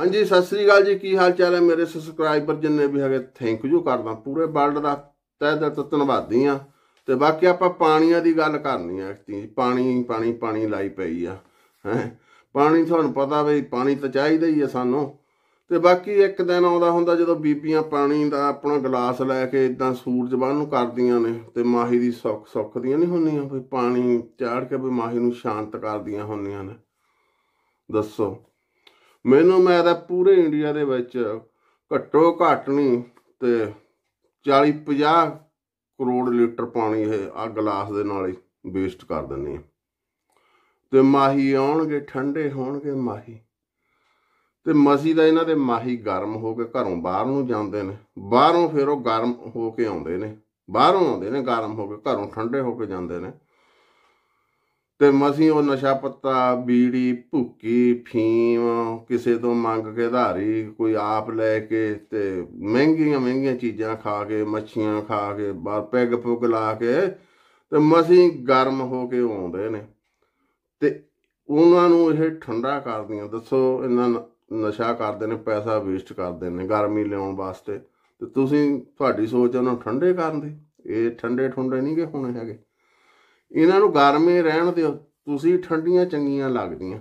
ਹਾਂਜੀ ਸਤਿ ਸ੍ਰੀ ਅਕਾਲ ਜੀ ਕੀ ਹਾਲ ਚਾਲ ਹੈ ਮੇਰੇ ਸਬਸਕ੍ਰਾਈਬਰ ਜਿੰਨੇ ਵੀ ਹੈਗੇ ਥੈਂਕ ਯੂ ਕਰਦਾ ਪੂਰੇ ਵਰਲਡ ਦਾ ਤਹਿ ਦਿਲ ਤੋਂ ਧੰਨਵਾਦੀ ਆ ਤੇ ਬਾਕੀ ਆਪਾਂ ਪਾਣੀਆਂ ਦੀ ਗੱਲ ਕਰਨੀ ਆ ਪਾਣੀ ਪਾਣੀ ਪਾਣੀ ਲਾਈ ਪਈ ਆ ਹੈ ਪਾਣੀ ਤੁਹਾਨੂੰ ਪਤਾ ਵੀ ਪਾਣੀ ਤਾਂ ਚਾਹੀਦਾ ਹੀ ਆ ਸਾਨੂੰ ਤੇ ਬਾਕੀ ਇੱਕ ਦਿਨ ਆਉਂਦਾ ਹੁੰਦਾ ਜਦੋਂ ਬੀਬੀਆਂ ਪਾਣੀ ਦਾ ਆਪਣਾ ਗਲਾਸ ਲੈ ਕੇ ਇਦਾਂ ਸੂਰਜ ਵੱਲ ਨੂੰ ਕਰਦੀਆਂ ਨੇ ਤੇ ਮਾਹੀ ਦੀ ਸੁੱਖ ਸੁੱਖ ਦੀਆਂ ਨਹੀਂ ਹੁੰਦੀਆਂ ਵੀ ਪਾਣੀ ਚਾੜ ਕੇ ਵੀ ਮਾਹੀ ਨੂੰ ਸ਼ਾਂਤ ਕਰਦੀਆਂ ਹੁੰਦੀਆਂ ਨੇ ਦੱਸੋ ਮੈਨੂੰ ਮੈਂ ਤਾਂ ਪੂਰੇ ਇੰਡੀਆ ਦੇ ਵਿੱਚ ਘੱਟੋ ਘੱਟ ਨਹੀਂ ਤੇ 40 50 ਕਰੋੜ ਲੀਟਰ ਪਾਣੀ ਇਹ ਆ ਗਲਾਸ ਦੇ ਨਾਲ ਹੀ ਵੇਸਟ ਕਰ ਦਿੰਦੇ ਆ ਤੇ ਮਾਹੀ ਆਉਣਗੇ ਠੰਡੇ ਹੋਣਗੇ ਮਾਹੀ ਤੇ ਮਸੀ ਦਾ ਇਹਨਾਂ ਦੇ ਮਾਹੀ ਗਰਮ ਹੋ ਕੇ ਘਰੋਂ ਬਾਹਰ ਨੂੰ ਜਾਂਦੇ ਨੇ ਬਾਹਰੋਂ ਫਿਰ ਉਹ ਗਰਮ ਹੋ ਕੇ ਆਉਂਦੇ ਨੇ ਬਾਹਰੋਂ ਆਉਂਦੇ ਨੇ ਗਰਮ ਹੋ ਕੇ ਘਰੋਂ ਠੰਡੇ ਹੋ ਕੇ ਜਾਂਦੇ ਨੇ ਤੇ ਮਸੀਂ ਉਹ ਨਸ਼ਾ ਪੱਤਾ ਬੀੜੀ ਭੁੱਕੀ ਫੀਮ ਕਿਸੇ ਤੋਂ ਮੰਗ ਕੇ ਧਾਰੀ ਕੋਈ ਆਪ ਲੈ ਕੇ ਤੇ ਮਹਿੰਗੀਆਂ ਮਹਿੰਗੀਆਂ ਚੀਜ਼ਾਂ ਖਾ ਕੇ ਮੱਛੀਆਂ ਖਾ ਕੇ ਬਾਹਰ ਪੈਗ ਪੁਗ ਲਾ ਕੇ ਤੇ ਮਸੀਂ ਗਰਮ ਹੋ ਕੇ ਆਉਂਦੇ ਨੇ ਤੇ ਉਹਨਾਂ ਨੂੰ ਇਹ ਠੰਡਾ ਕਰਦੀਆਂ ਦੱਸੋ ਇਹਨਾਂ ਨਸ਼ਾ ਕਰਦੇ ਨੇ ਪੈਸਾ ਵੇਸਟ ਕਰਦੇ ਨੇ ਗਰਮੀ ਲਿਆਉਣ ਵਾਸਤੇ ਤੇ ਤੁਸੀਂ ਤੁਹਾਡੀ ਸੋਚ ਉਹਨਾਂ ਠੰਡੇ ਕਰਨ ਦੀ ਇਹ ਠੰਡੇ ਠੁੰਡੇ ਨਹੀਂਗੇ ਹੁਣ ਹੈਗੇ ਇਹਨਾਂ ਨੂੰ ਗਰਮੀ ਰਹਿਣ ਦਿਓ ਤੁਸੀਂ ਠੰਡੀਆਂ ਚੰਗੀਆਂ ਲੱਗਦੀਆਂ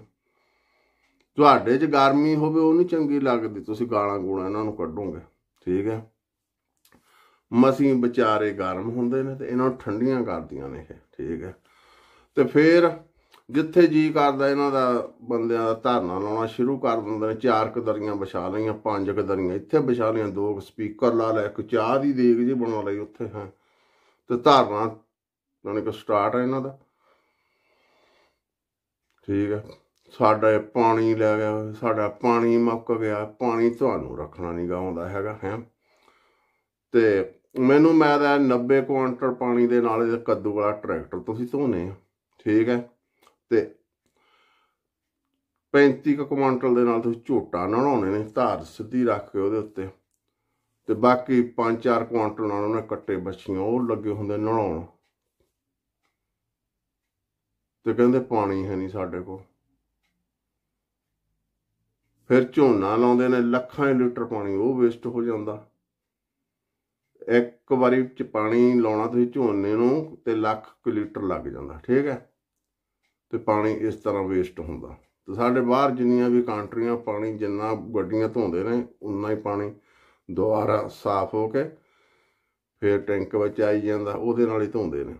ਤੁਹਾਡੇ 'ਚ ਗਰਮੀ ਹੋਵੇ ਉਹ ਨਹੀਂ ਚੰਗੀ ਲੱਗਦੀ ਤੁਸੀਂ ਗਾਲਾਂ ਗੂਣਾ ਇਹਨਾਂ ਨੂੰ ਕੱਢੋਗੇ ਠੀਕ ਹੈ ਮਸੀਂ ਵਿਚਾਰੇ ਗਰਮ ਹੁੰਦੇ ਨੇ ਤੇ ਇਹਨਾਂ ਨੂੰ ਠੰਡੀਆਂ ਕਰਦੀਆਂ ਨੇ ਇਹ ਠੀਕ ਹੈ ਤੇ ਫਿਰ ਜਿੱਥੇ ਜੀ ਕਰਦਾ ਇਹਨਾਂ ਦਾ ਬੰਦਿਆਂ ਦਾ ਧਰਨਾ ਲਾਉਣਾ ਸ਼ੁਰੂ ਕਰ ਦਿੰਦੇ ਨੇ ਚਾਰ ਕਦਰੀਆਂ ਵਿਛਾ ਲਈਆਂ ਪੰਜ ਕਦਰੀਆਂ ਇੱਥੇ ਵਿਛਾ ਲਈਆਂ ਦੋ ਸਪੀਕਰ ਲਾ ਲਿਆ ਇੱਕ ਚਾਹ ਦੀ ਦੇਗ ਜੀ ਬਣਾ ਲਈ ਉੱਥੇ ਹਾਂ ਤੇ ਧਰਨਾ ਉਹਨਾਂ ਕਿ ਸਟਾਰਟ ਹੈ ਇਹਨਾਂ ਦਾ ਠੀਕ ਹੈ ਸਾਡਾ ਪਾਣੀ ਲੈ ਗਿਆ ਸਾਡਾ ਪਾਣੀ ਮੁੱਕ ਗਿਆ ਪਾਣੀ ਤੁਹਾਨੂੰ ਰੱਖਣਾ ਨਹੀਂ ਗਾਉਂਦਾ ਹੈਗਾ ਹੈ ਤੇ ਮੈਨੂੰ ਮੈਂ ਦਾ 90 ਕੁਇੰਟਲ ਪਾਣੀ ਦੇ ਨਾਲ ਇਹ ਕੱਦੂ ਵਾਲਾ ਟਰੈਕਟਰ ਤੁਸੀਂ ਧੋਨੇ ਠੀਕ ਹੈ ਤੇ 35 ਕੁਇੰਟਲ ਦੇ ਨਾਲ ਤੁਸੀਂ ਝੋਟਾ ਨਣਾਉਣੇ ਨੇ ਧਾਰ ਸਿੱਧੀ ਰੱਖ ਕੇ ਉਹਦੇ ਉੱਤੇ ਤੇ ਬਾਕੀ 5-4 ਕੁਇੰਟਲ ਨਾਲ ਉਹਨੇ ਕੱਟੇ ਬੱਛੀਆਂ ਉਹ ਲੱਗੇ ਹੁੰਦੇ ਨਣਾਉਣ ਤੇ ਕਹਿੰਦੇ ਪਾਣੀ ਹੈ ਨਹੀਂ ਸਾਡੇ ਕੋਲ ਫਿਰ ਝੋਨਾ ਲਾਉਂਦੇ ਨੇ ਲੱਖਾਂ ਲੀਟਰ ਪਾਣੀ ਉਹ ਵੇਸਟ ਹੋ ਜਾਂਦਾ ਇੱਕ ਵਾਰੀ ਚ ਪਾਣੀ ਲਾਉਣਾ ਤੁਸੀਂ ਝੋਨੇ ਨੂੰ ਤੇ ਲੱਖ ਕਿ ਲੀਟਰ ਲੱਗ ਜਾਂਦਾ ਠੀਕ ਹੈ ਤੇ ਪਾਣੀ ਇਸ ਤਰ੍ਹਾਂ ਵੇਸਟ ਹੁੰਦਾ ਤੇ ਸਾਡੇ ਬਾਹਰ ਜਿੰਨੀਆਂ ਵੀ ਕੰਟਰੀਆਂ ਪਾਣੀ ਜਿੰਨਾ ਗੱਡੀਆਂ ਧੋਂਦੇ ਨੇ ਉਨਾ ਹੀ ਪਾਣੀ ਦੁਆਰਾ ਸਾਫ਼ ਹੋ ਕੇ ਫਿਰ ਟੈਂਕ ਵਿੱਚ ਆਈ ਜਾਂਦਾ ਉਹਦੇ ਨਾਲ ਹੀ ਧੋਂਦੇ ਨੇ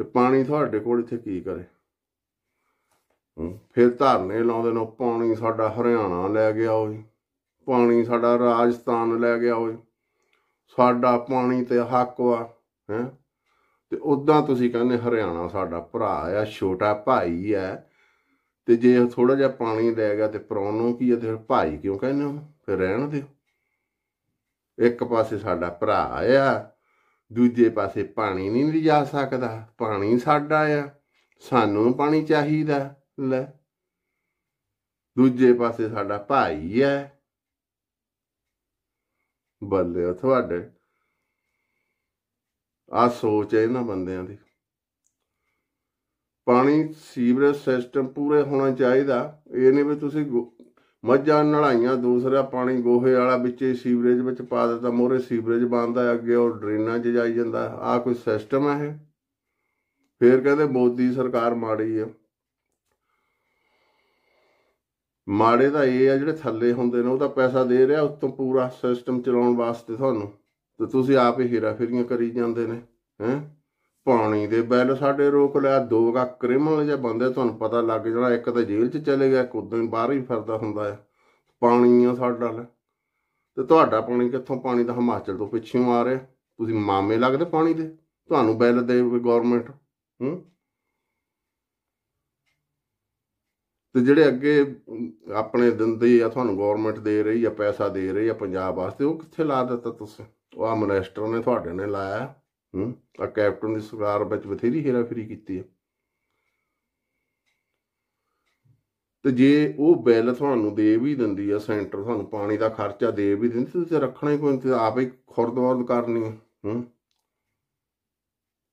ਤੇ ਪਾਣੀ ਤੁਹਾਡੇ ਕੋਲ ਇੱਥੇ ਕੀ ਕਰੇ ਫਿਰ ਧਰਨੇ ਲਾਉਂਦੇ ਨੇ ਪਾਣੀ ਸਾਡਾ ਹਰਿਆਣਾ ਲੈ ਗਿਆ ਓਏ ਪਾਣੀ ਸਾਡਾ ਰਾਜਸਥਾਨ ਲੈ ਗਿਆ ਓਏ ਸਾਡਾ ਪਾਣੀ ਤੇ ਹੱਕ ਵਾ ਹੈ ਤੇ ਉਦਾਂ ਤੁਸੀਂ ਕਹਿੰਦੇ ਹਰਿਆਣਾ ਸਾਡਾ ਭਰਾ ਆ ਛੋਟਾ ਭਾਈ ਆ ਤੇ ਜੇ ਥੋੜਾ ਜਿਹਾ ਪਾਣੀ ਲੈ ਗਿਆ ਤੇ ਨੂੰ ਕੀ ਆ ਤੇ ਭਾਈ ਕਿਉਂ ਕਹਿੰਦੇ ਹੋ ਫਿਰ ਰਹਿਣ ਦਿਓ ਇੱਕ ਪਾਸੇ ਸਾਡਾ ਭਰਾ ਆ ਦੂਜੇ ਪਾਸੇ ਪਾਣੀ ਨਹੀਂ ਲਿਜਾ ਸਕਦਾ ਪਾਣੀ ਸਾਡਾ ਆ ਸਾਨੂੰ ਪਾਣੀ ਚਾਹੀਦਾ ਲੈ ਦੂਜੇ ਪਾਸੇ ਸਾਡਾ ਭਾਈ ਹੈ ਬੱਲੇ ਤੁਹਾਡੇ ਆ ਸੋਚ ਹੈ ਨਾ ਬੰਦਿਆਂ ਦੀ ਪਾਣੀ ਸੀਵਰੇਜ ਸਿਸਟਮ ਪੂਰੇ ਹੋਣਾ ਚਾਹੀਦਾ ਇਹ ਨਹੀਂ ਵੀ ਤੁਸੀਂ ਮੱਝਾਂ ਨਲਾਈਆਂ ਦੂਸਰਾ ਪਾਣੀ ਗੋਹੇ ਵਾਲਾ ਵਿੱਚ ਸੀਵਰੇਜ ਵਿੱਚ ਪਾ ਦਿੱਤਾ ਮੋਰੇ ਸੀਵਰੇਜ ਬੰਦਾ ਅੱਗੇ ਉਹ ਡਰੇਨਾਂ 'ਚ ਜਾਈ ਜਾਂਦਾ ਆ ਕੋਈ ਸਿਸਟਮ ਹੈ ਇਹ ਫੇਰ ਕਹਿੰਦੇ ਮੋਦੀ ਸਰਕਾਰ ਮਾੜੀ ਹੈ ਮਾੜੇ ਦਾ ਇਹ ਆ ਜਿਹੜੇ ਥੱਲੇ ਹੁੰਦੇ ਨੇ ਉਹ ਤਾਂ ਪੈਸਾ ਦੇ ਰਿਹਾ ਉਤੋਂ ਪੂਰਾ ਸਿਸਟਮ ਚਲਾਉਣ ਵਾਸਤੇ ਤੁਹਾਨੂੰ ਤੇ ਤੁਸੀਂ ਆਪ ਹੀ ਹੀਰਾ ਫੇਰੀਆਂ ਕਰੀ ਜਾਂਦੇ ਨੇ ਹੈ ਪਾਣੀ ਦੇ ਬੈਲ ਸਾਡੇ ਰੋਕ ਲਿਆ ਦੋ ਕਾ ਕ੍ਰਿਮਨਲ ਜੇ ਬੰਦੇ ਤੁਹਾਨੂੰ ਪਤਾ ਲੱਗ ਜਾਣਾ ਇੱਕ ਤਾਂ ਜੇਲ੍ਹ 'ਚ ਚਲੇ ਗਿਆ ਇੱਕ ਉਦੋਂ ਬਾਹਰ ਹੀ ਫਿਰਦਾ ਹੁੰਦਾ ਹੈ ਪਾਣੀ ਆ ਸਾਡਾ ਲੈ ਤੇ ਤੁਹਾਡਾ ਪਾਣੀ ਕਿੱਥੋਂ ਪਾਣੀ ਦਾ ਹਿਮਾਚਲ ਤੋਂ ਪਿੱਛੋਂ ਆ ਰਿਹਾ ਤੁਸੀਂ ਮਾਮੇ ਲੱਗਦੇ ਪਾਣੀ ਦੇ ਤੁਹਾਨੂੰ ਬੈਲ ਦੇ ਗਵਰਨਮੈਂਟ ਹੂੰ ਤੇ ਜਿਹੜੇ ਅੱਗੇ ਆਪਣੇ ਦਿੰਦੇ ਆ ਤੁਹਾਨੂੰ ਗਵਰਨਮੈਂਟ ਦੇ ਰਹੀ ਆ ਪੈਸਾ ਦੇ ਰਹੀ ਆ ਪੰਜਾਬ ਵਾਸਤੇ ਉਹ ਕਿੱਥੇ ਲਾ ਦਿੱਤਾ ਤੁਸੀਂ ਉਹ ਆ ਮਿਨਿਸਟਰ ਨੇ ਤੁਹਾਡੇ ਨੇ ਲਾਇਆ ਹੂੰ ਆ ਕੈਪਟਨ ਦੀ ਸਰਕਾਰ ਵਿੱਚ ਬਥੇਰੀ ਫਰੀ ਕੀਤੀ ਹੈ ਤੇ ਜੇ ਉਹ ਬਿੱਲ ਤੁਹਾਨੂੰ ਦੇ ਵੀ ਦਿੰਦੀ ਆ ਸੈਂਟਰ ਤੁਹਾਨੂੰ ਪਾਣੀ ਦਾ ਖਰਚਾ ਦੇ ਵੀ ਦਿੰਦੀ ਤੁਸੀਂ ਰੱਖਣਾ ਹੀ ਕੋਈ ਆਪ ਹੀ ਖੁਰਦਵਾਰਦ ਕਰਨੀ ਹੂੰ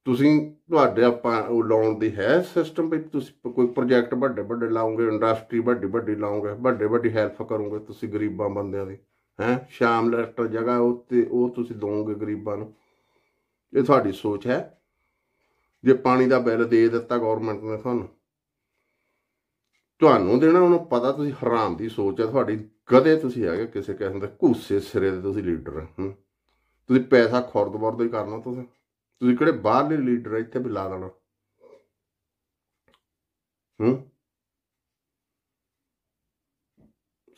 ਤੁਸੀਂ ਤੁਹਾਡੇ ਆਪਾਂ ਉਹ ਲਾਉਣ ਦੀ ਹੈ ਸਿਸਟਮ ਵੀ ਤੁਸੀਂ ਕੋਈ ਪ੍ਰੋਜੈਕਟ ਵੱਡੇ ਵੱਡੇ ਲਾਉਂਗੇ ਇੰਡਸਟਰੀ ਵੱਡੀ ਵੱਡੀ ਲਾਉਂਗੇ ਵੱਡੇ ਵੱਡੀ ਹੈਲਪ ਕਰੋਗੇ ਤੁਸੀਂ ਗਰੀਬਾਂ ਬੰਦਿਆਂ ਦੀ ਹੈ ਸ਼ਾਮ ਲੈਟਰ ਜਗ੍ਹਾ ਉੱਤੇ ਉਹ ਤੁਸੀਂ ਦੋਗੇ ਗਰੀਬਾਂ ਨੂੰ ਇਹ ਤੁਹਾਡੀ ਸੋਚ ਹੈ ਜੇ ਪਾਣੀ ਦਾ ਬਿੱਲ ਦੇ ਦਿੱਤਾ ਗਵਰਨਮੈਂਟ ਨੇ ਤੁਹਾਨੂੰ ਤੁਹਾਨੂੰ ਦੇਣਾ ਉਹਨੂੰ ਪਤਾ ਤੁਸੀਂ ਹਰਾਮ ਦੀ ਸੋਚ ਹੈ ਤੁਹਾਡੀ ਗਦੇ ਤੁਸੀਂ ਹੈਗੇ ਕਿਸੇ ਕਿਸਮ ਦੇ ਘੂਸੇ ਸਿਰੇ ਦੇ ਤੁਸੀਂ ਲੀਡਰ ਤੁਸੀਂ ਪੈਸਾ ਖੁਰਦ-ਬਰਦ ਹੀ ਕਰਨਾ ਤੁਸੀਂ ਤੁਸੀਂ ਕਿਹੜੇ ਬਾਹਰਲੇ ਲੀਡਰ ਇੱਥੇ ਵੀ ਲਾ ਦੇਣਾ ਹੂੰ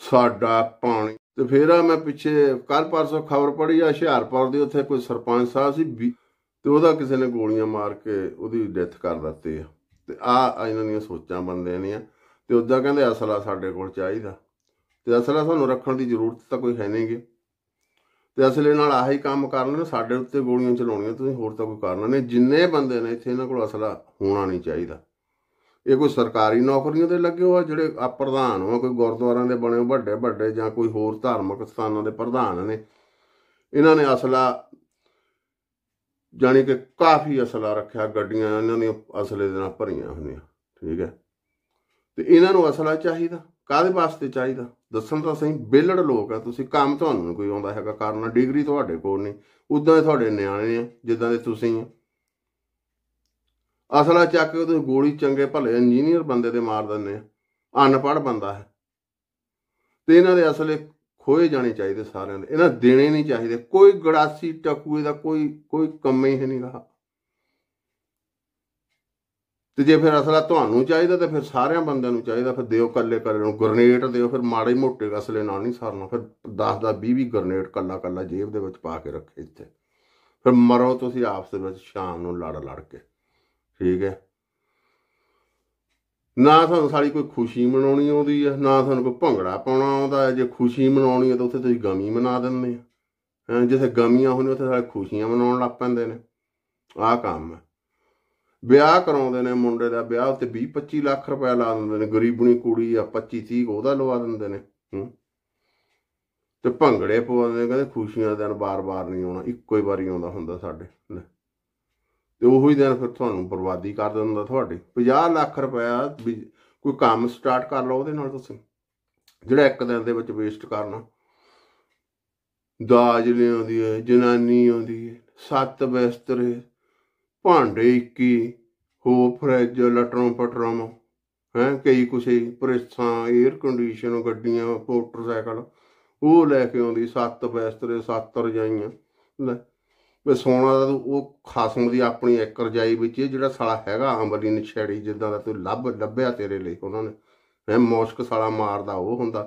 ਸਾਡਾ ਪਾਣੀ ਤੇ ਫਿਰ ਆ ਮੈਂ ਪਿੱਛੇ ਕੱਲ ਪਰਸੋਂ ਖਬਰ ਪੜੀ ਆ ਹਿਸ਼ਿਆਰਪੁਰ ਦੀ ਉੱਥੇ ਕੋਈ ਸਰਪੰਚ ਸਾਹਿਬ ਸੀ ਤੇ ਉਹਦਾ ਕਿਸੇ ਨੇ ਗੋਲੀਆਂ ਮਾਰ ਕੇ ਉਹਦੀ ਡੈਥ ਕਰ ਦਿੱਤੀ ਆ ਤੇ ਆ ਇਹਨਾਂ ਦੀਆਂ ਸੋਚਾਂ ਨੇ ਆ ਤੇ ਉਦਾਂ ਕਹਿੰਦੇ ਅਸਲਾ ਸਾਡੇ ਕੋਲ ਚਾਹੀਦਾ ਤੇ ਅਸਲਾ ਸਾਨੂੰ ਰੱਖਣ ਦੀ ਜ਼ਰੂਰਤ ਤਾਂ ਕੋਈ ਹੈ ਨਹੀਂਗੇ ਤੇ ਅਸਲੇ ਨਾਲ ਆਹੀ ਕੰਮ ਕਰਨ ਨੇ ਸਾਡੇ ਉੱਤੇ ਗੋਲੀਆਂ ਚਲਾਉਣੀਆਂ ਤੁਸੀਂ ਹੋਰ ਤਾਂ ਕੋਈ ਕਾਰਨ ਨਹੀਂ ਜਿੰਨੇ ਬੰਦੇ ਨੇ ਇੱਥੇ ਇਹਨਾਂ ਕੋਲ ਅਸਲਾ ਹੋਣਾ ਨਹੀਂ ਚਾਹੀਦਾ ਇਹ ਕੋਈ ਸਰਕਾਰੀ ਨੌਕਰੀਆਂ ਦੇ ਲੱਗੇ ਹੋਆ ਆ ਜਿਹੜੇ ਆ ਪ੍ਰਧਾਨ ਹੋ ਕੋਈ ਗੁਰਦੁਆਰਿਆਂ ਦੇ ਬਣੇ ਵੱਡੇ ਵੱਡੇ ਜਾਂ ਕੋਈ ਹੋਰ ਧਾਰਮਿਕ ਸਥਾਨਾਂ ਦੇ ਪ੍ਰਧਾਨ ਨੇ ਇਹਨਾਂ ਨੇ ਅਸਲਾ ਜਾਨੀ ਕਿ ਕਾਫੀ ਅਸਲਾ ਰੱਖਿਆ ਗੱਡੀਆਂ ਇਹਨਾਂ ਦੀਆਂ ਅਸਲੇ ਦੇ ਨਾਲ ਭਰੀਆਂ ਹੁੰਦੀਆਂ ਠੀਕ ਹੈ ਤੇ ਇਹਨਾਂ ਨੂੰ ਅਸਲਾ ਚਾਹੀਦਾ ਕਾਦੇ ਵਾਸਤੇ ਚਾਹੀਦਾ ਦੱਸਣ ਤਾਂ ਸਹੀ ਬੇਲੜ ਲੋਕ ਆ ਤੁਸੀਂ ਕੰਮ ਤੁਹਾਨੂੰ ਕੋਈ ਆਉਂਦਾ ਹੈਗਾ ਕਰਨਾ ਡਿਗਰੀ ਤੁਹਾਡੇ ਕੋਲ ਨਹੀਂ ਉਦਾਂ ਤੁਹਾਡੇ ਨਿਆਣੇ ਆ ਜਿੱਦਾਂ ਦੇ ਤੁਸੀਂ ਆ ਅਸਲਾ ਚੱਕ ਕੇ ਉਹਦੇ ਗੋਲੀ ਚੰਗੇ ਭਲੇ ਇੰਜੀਨੀਅਰ ਬੰਦੇ ਦੇ ਮਾਰ ਦਿੰਦੇ ਆ ਅਨਪੜ ਬੰਦਾ ਹੈ ਤੇ ਇਹਨਾਂ ਦੇ ਅਸਲੇ ਖੋਏ ਜਾਣੇ ਚਾਹੀਦੇ ਸਾਰਿਆਂ ਦੇ ਇਹਨਾਂ ਦੇਣੇ ਨਹੀਂ ਚਾਹੀਦੇ ਕੋਈ ਗੜਾਸੀ ਟਕੂਏ ਦਾ ਕੋਈ ਕੋਈ ਕੰਮ ਹੀ ਨਹੀਂ ਰਹਾ ਤੇ ਜੇ ਫਿਰ ਅਸਲਾ ਤੁਹਾਨੂੰ ਚਾਹੀਦਾ ਤੇ ਫਿਰ ਸਾਰਿਆਂ ਬੰਦਿਆਂ ਨੂੰ ਚਾਹੀਦਾ ਫਿਰ ਦਿਓ ਕੱਲੇ ਕੱਲੇ ਨੂੰ ਗ੍ਰਨੇਡ ਦਿਓ ਫਿਰ ਮਾੜੇ ਮੋਟੇ ਅਸਲੇ ਨਾਲ ਨਹੀਂ ਸਾਰਨਾ ਫਿਰ 10 ਦਾ 20 20 ਗ੍ਰਨੇਡ ਕੱਲਾ ਕੱਲਾ ਜੇਬ ਦੇ ਵਿੱਚ ਪਾ ਕੇ ਰੱਖੇ ਇੱਥੇ ਫਿਰ ਮਰੋ ਤੁਸੀਂ ਆਪਸ ਵਿੱਚ ਸ਼ਾਮ ਨੂੰ ਲੜ ਲੜ ਕੇ ਠੀਕ ਹੈ ਨਾ ਤੁਹਾਨੂੰ ਸਾਲੀ ਕੋਈ ਖੁਸ਼ੀ ਮਨਾਉਣੀ ਆਉਂਦੀ ਆ ਨਾ ਤੁਹਾਨੂੰ ਕੋਈ ਭੰਗੜਾ ਪਾਉਣਾ ਆਉਂਦਾ ਜੇ ਖੁਸ਼ੀ ਮਨਾਉਣੀ ਆ ਤਾਂ ਉੱਥੇ ਤੁਸੀਂ ਗਮੀ ਮਨਾ ਦਿੰਦੇ ਆ ਜਿੱਥੇ ਗਮੀਆਂ ਹੁੰਦੀਆਂ ਉੱਥੇ ਸਾਰੇ ਖੁਸ਼ੀਆਂ ਮਨਾਉਣ ਲੱਗ ਪੈਂਦੇ ਨੇ ਆਹ ਕੰਮ ਹੈ ਵਿਆਹ ਕਰਾਉਂਦੇ ਨੇ ਮੁੰਡੇ ਦਾ ਵਿਆਹ ਉੱਤੇ 20 25 ਲੱਖ ਰੁਪਏ ਲਾ ਦਿੰਦੇ ਨੇ ਗਰੀਬਣੀ ਕੁੜੀ ਆ 25 30 ਉਹਦਾ ਲਵਾ ਦਿੰਦੇ ਨੇ ਤੇ ਭੰਗੜੇ ਪਵਾਉਂਦੇ ਕਹਿੰਦੇ ਖੁਸ਼ੀਆਂ ਦਾ ਦਿਨ ਬਾਰ-ਬਾਰ ਨਹੀਂ ਆਉਣਾ ਇੱਕੋ ਹੀ ਵਾਰੀ ਆਉਂਦਾ ਹੁੰਦਾ ਸਾਡੇ ਤੇ ਉਹੀ ਦਿਨ ਫਿਰ ਤੁਹਾਨੂੰ ਬਰਬਾਦੀ ਕਰ ਦਿੰਦਾ ਤੁਹਾਡੇ 50 ਲੱਖ ਰੁਪਇਆ ਕੋਈ ਕੰਮ ਸਟਾਰਟ ਕਰ ਲਓ ਉਹਦੇ ਨਾਲ ਤੁਸੀਂ ਜਿਹੜਾ ਇੱਕ ਦਿਨ ਦੇ ਵਿੱਚ ਵੇਸਟ ਕਰਨਾ ਦਾਜ ਲੈ ਆਉਂਦੀ ਹੈ ਜਨਾਨੀ ਆਉਂਦੀ ਹੈ ਸੱਤ ਬਿਸਤਰੇ ਭਾਂਡੇ 21 ਹੋ ਫਰਿੱਜ ਲਟਰੋਂ ਪਟਰੋਂ ਹੈ ਕਈ ਕੁਸੇ ਪ੍ਰਸਾਂ 에ਅਰ ਕੰਡੀਸ਼ਨ ਗੱਡੀਆਂ ਮੋਟਰਸਾਈਕਲ ਉਹ ਲੈ ਕੇ ਆਉਂਦੀ ਸੱਤ ਬਿਸਤਰੇ ਸੱਤ ਰਜਾਈਆਂ ਲੈ ਵੀ ਸੋਨਾ ਦਾ ਉਹ ਖਾਸਮ ਦੀ ਆਪਣੀ ਇੱਕ ਰਜਾਈ ਵਿੱਚ ਇਹ ਜਿਹੜਾ ਸਾਲਾ ਹੈਗਾ ਅੰਬਲੀ ਨਛੇੜੀ ਜਿੱਦਾਂ ਦਾ ਤੂੰ ਲੱਭ ਲੱਭਿਆ ਤੇਰੇ ਲਈ ਉਹਨਾਂ ਨੇ ਹੈ ਮੌਸ਼ਕ ਸਾਲਾ ਮਾਰਦਾ ਉਹ ਹੁੰਦਾ